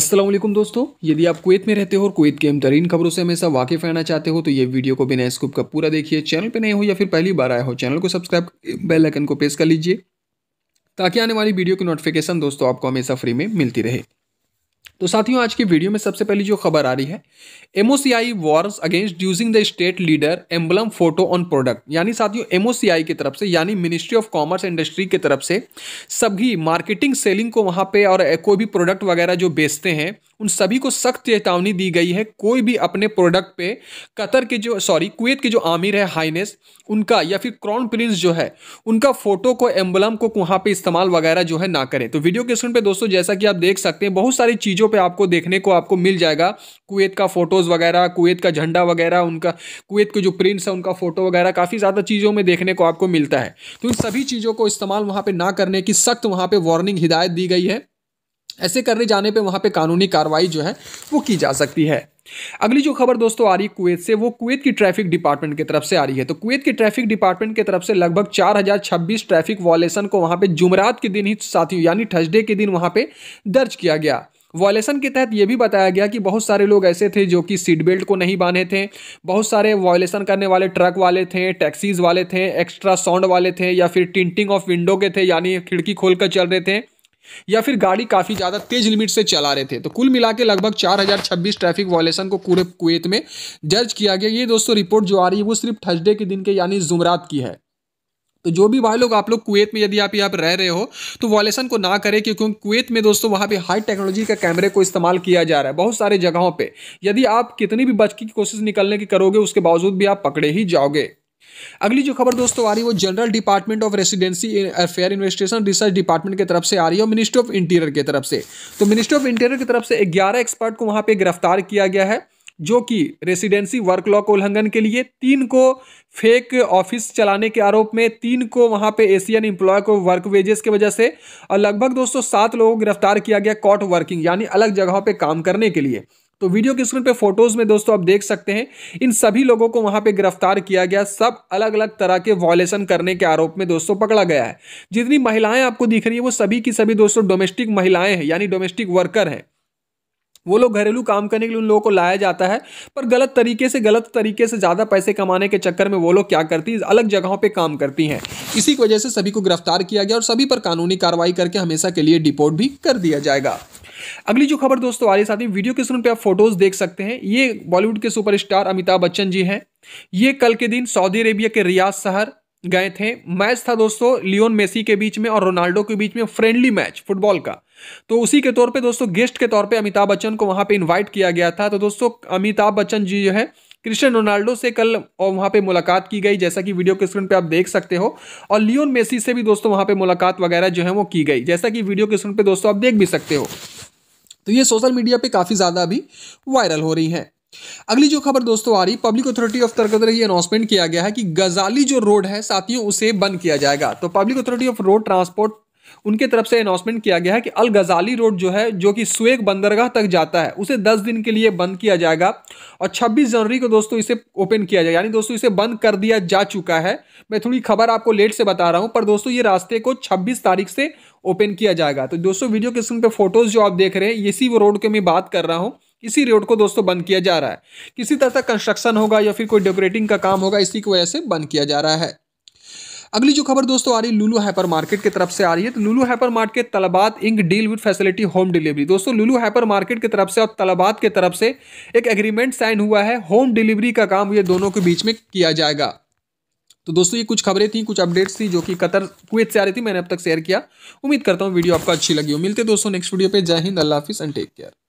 असलम दोस्तों यदि आप कुवैत में रहते हो और कुवैत के अहम तरीन खबरों से हमेशा वाकिफ रहना चाहते हो तो ये वीडियो को बिना स्कूप का पूरा देखिए चैनल पर नए हो या फिर पहली बार आया हो चैनल को सब्सक्राइब बेल आइकन को प्रेस कर लीजिए ताकि आने वाली वीडियो की नोटिफिकेशन दोस्तों आपको हमेशा फ्री में मिलती रहे तो साथियों आज की वीडियो में सबसे पहली जो खबर आ रही है MOCI warns against using the state leader emblem photo on product यानी साथियों एमओसीआई की तरफ से यानी मिनिस्ट्री ऑफ कॉमर्स इंडस्ट्री की तरफ से सभी मार्केटिंग सेलिंग को वहां पे और कोई भी प्रोडक्ट वगैरह जो बेचते हैं उन सभी को सख्त चेतावनी दी गई है कोई भी अपने प्रोडक्ट पे कतर के जो सॉरी कुवैत के जो आमिर है हाइनेस उनका या फिर क्राउन प्रिंस जो है उनका फोटो को एम्बलम को वहाँ पे इस्तेमाल वगैरह जो है ना करें तो वीडियो के स्क्रीन पे दोस्तों जैसा कि आप देख सकते हैं बहुत सारी चीज़ों पे आपको देखने को आपको मिल जाएगा कुवैत का फोटोज़ वगैरह कुवैत का झंडा वगैरह उनका कुवैत के जो प्रिंस है उनका फ़ोटो वगैरह काफ़ी ज़्यादा चीज़ों में देखने को आपको मिलता है तो इन सभी चीज़ों को इस्तेमाल वहाँ पर ना करने की सख्त वहाँ पर वार्निंग हिदायत दी गई है ऐसे करने जाने पे वहाँ पे कानूनी कार्रवाई जो है वो की जा सकती है अगली जो खबर दोस्तों आ रही है कुवैत से वो कुवैत की ट्रैफिक डिपार्टमेंट की तरफ से आ रही है तो कुवैत के ट्रैफिक डिपार्टमेंट की तरफ से लगभग चार हजार छब्बीस ट्रैफिक वॉलेशन को वहाँ पे जुमरात के दिन ही साथियों यानी थर्सडे के दिन वहाँ पे दर्ज किया गया वॉयलेशन के तहत ये भी बताया गया कि बहुत सारे लोग ऐसे थे जो कि सीट बेल्ट को नहीं बांधे थे बहुत सारे वॉयलेशन करने वाले ट्रक वाले थे टैक्सीज वाले थे एक्स्ट्रा साउंड वाले थे या फिर टिंटिंग ऑफ विंडो के थे यानी खिड़की खोलकर चल रहे थे या फिर गाड़ी काफ़ी ज़्यादा तेज लिमिट से चला रहे थे तो कुल मिला के लगभग चार ट्रैफिक वॉयलेशन को पूरे कुवैत में जज किया गया ये दोस्तों रिपोर्ट जो आ रही है वो सिर्फ थर्सडे के दिन के यानी जुमरात की है तो जो भी भाई लोग आप लोग कुवैत में यदि आप यहाँ पर रह रहे हो तो वॉलेसन को ना करें क्योंकि कुवैत में दोस्तों वहाँ पे हाई टेक्नोलॉजी का कैमरे को इस्तेमाल किया जा रहा है बहुत सारे जगहों पे यदि आप कितनी भी बच की कोशिश निकलने की करोगे उसके बावजूद भी आप पकड़े ही जाओगे अगली जो खबर दोस्तों आ रही है वो general department of residency affair investigation research department की तरफ से आ रही है और मिनिस्ट्री ऑफ इंटीरियर की तरफ से तो मिनिस्ट्री ऑफ इंटीरियर की तरफ से ग्यारह एक्सपर्ट को वहां पे गिरफ्तार किया गया है जो कि रेसिडेंसी वर्क लॉ को उल्लंघन के लिए तीन को फेक ऑफिस चलाने के आरोप में तीन को वहां पे एशियन एम्प्लॉय को वर्क वेजेस की वजह से और लगभग दोस्तों सात लोगों को गिरफ्तार किया गया कॉट वर्किंग यानी अलग जगहों पे काम करने के लिए तो वीडियो की स्क्रीन पे फोटोज में दोस्तों आप देख सकते हैं इन सभी लोगों को वहां पे गिरफ्तार किया गया सब अलग अलग तरह के वॉयलेशन करने के आरोप में दोस्तों पकड़ा गया है जितनी महिलाएं आपको दिख रही है वो सभी की सभी दोस्तों डोमेस्टिक महिलाएं हैं यानी डोमेस्टिक वर्कर हैं वो लोग घरेलू काम करने के लिए उन लोगों को लाया जाता है पर गलत तरीके से गलत तरीके से ज़्यादा पैसे कमाने के चक्कर में वो लोग क्या करती हैं अलग जगहों पे काम करती हैं इसी की वजह से सभी को गिरफ्तार किया गया और सभी पर कानूनी कार्रवाई करके हमेशा के लिए डिपोर्ट भी कर दिया जाएगा अगली जो खबर दोस्तों आ रही साथ ही वीडियो के स्क्रीन पे आप फोटोज देख सकते हैं ये बॉलीवुड के सुपरस्टार अमिताभ बच्चन जी हैं ये कल के दिन सऊदी अरेबिया के रियाज शहर गए थे मैच था दोस्तों लियोन मेसी के बीच में और रोनाल्डो के बीच में फ्रेंडली मैच फुटबॉल का तो उसी के तौर पे दोस्तों गेस्ट के तौर पे अमिताभ बच्चन को वहां पे इनवाइट किया गया था तो दोस्तों अमिताभ बच्चन जी जो है क्रिस्टियन रोनाल्डो से कल और वहाँ पे मुलाकात की गई जैसा कि वीडियो के स्क्रीन पे आप देख सकते हो और लियोन मेसी से भी दोस्तों वहाँ पे मुलाकात वगैरह जो है वो की गई जैसा कि वीडियो के स्क्रीन पे दोस्तों आप देख भी सकते हो तो ये सोशल मीडिया पे काफ़ी ज़्यादा अभी वायरल हो रही है अगली जो खबर दोस्तों आ रही पब्लिक अथॉरिटी ऑफ तरक ये अनाउंसमेंट किया गया है कि गजाली जो रोड है साथियों उसे बंद किया जाएगा तो public authority of road transport उनके तरफ से अनाउंसमेंट किया गया है कि अल गजाली रोड जो है जो कि सुएग बंदरगाह तक जाता है उसे दस दिन के लिए बंद किया जाएगा और छब्बीस जनवरी को दोस्तों इसे ओपन किया जाएगा यानी दोस्तों इसे बंद कर दिया जा चुका है मैं थोड़ी खबर आपको लेट से बता रहा हूँ पर दोस्तों ये रास्ते को छब्बीस तारीख से ओपन किया जाएगा तो दोस्तों वीडियो के स्क्रीन पर फोटोज जो आप देख रहे हैं इसी वो रोड के मैं बात कर रहा हूँ इसी रोड को दोस्तों बंद किया जा रहा है किसी तरह का कंस्ट्रक्शन होगा या फिर कोई डेकोरेटिंग का काम होगा इसी की वजह से बंद किया जा रहा है अगली जो खबर दोस्तों आ रही है लुलू हाइपर मार्केट की तरफ से आ रही है तो लुलू हाइपर मार्केट तलबात इंक deal with facility home delivery दोस्तों लुलू हाइपर मार्केट की तरफ से और तलबात की तरफ से एक एग्रीमेंट साइन हुआ है होम डिलीवरी का काम ये दोनों के बीच में किया जाएगा तो दोस्तों ये कुछ खबरें थी कुछ अपडेट्स थी जो कि कतर कुवैत से आ रही थी मैंने अब तक शेयर किया उम्मीद करता हूँ वीडियो आपको अच्छी लगी हो मिलते दोस्तों नेक्स्ट वीडियो पे जय हिंद अल्लाह हाफिज़ एंड टेक केयर